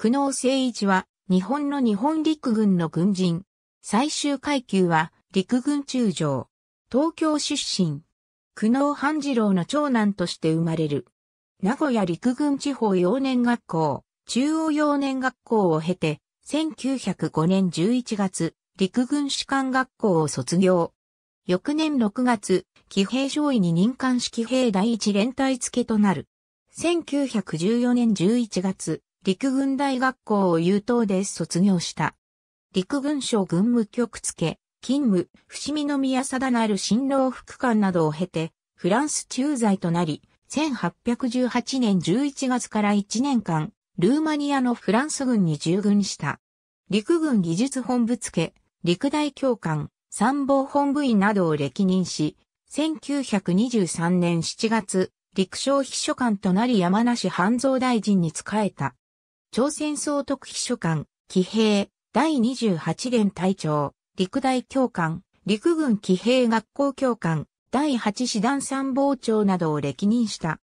久能誠一は、日本の日本陸軍の軍人。最終階級は、陸軍中将。東京出身。久能半次郎の長男として生まれる。名古屋陸軍地方幼年学校、中央幼年学校を経て、1905年11月、陸軍士官学校を卒業。翌年6月、騎兵上位に任官式兵第一連隊付となる。1914年11月、陸軍大学校を優等で卒業した。陸軍省軍務局付、勤務、伏見宮定なる新郎副官などを経て、フランス駐在となり、1818年11月から1年間、ルーマニアのフランス軍に従軍した。陸軍技術本部付、陸大教官、参謀本部員などを歴任し、1923年7月、陸将秘書官となり山梨半蔵大臣に仕えた。朝鮮総督秘書官、騎兵、第28連隊長、陸大教官、陸軍騎兵学校教官、第8師団参謀長などを歴任した。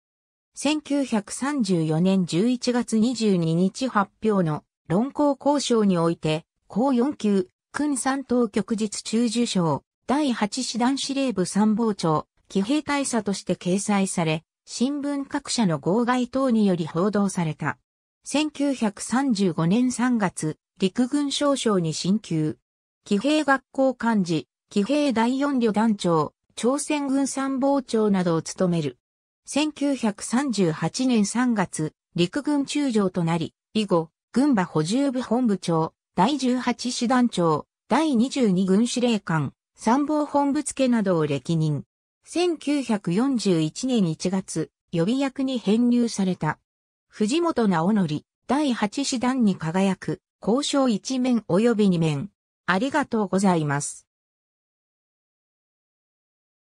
1934年11月22日発表の論考交渉において、高4級、訓三等局日中受賞、第8師団司令部参謀長、騎兵大佐として掲載され、新聞各社の号外等により報道された。1935年3月、陸軍少将に進級。騎兵学校幹事、騎兵第四旅団長、朝鮮軍参謀長などを務める。1938年3月、陸軍中将となり、以後、軍馬補充部本部長、第18師団長、第22軍司令官、参謀本部付などを歴任。1941年1月、予備役に編入された。藤本直則、第8師団に輝く、交渉1面及び2面。ありがとうございます。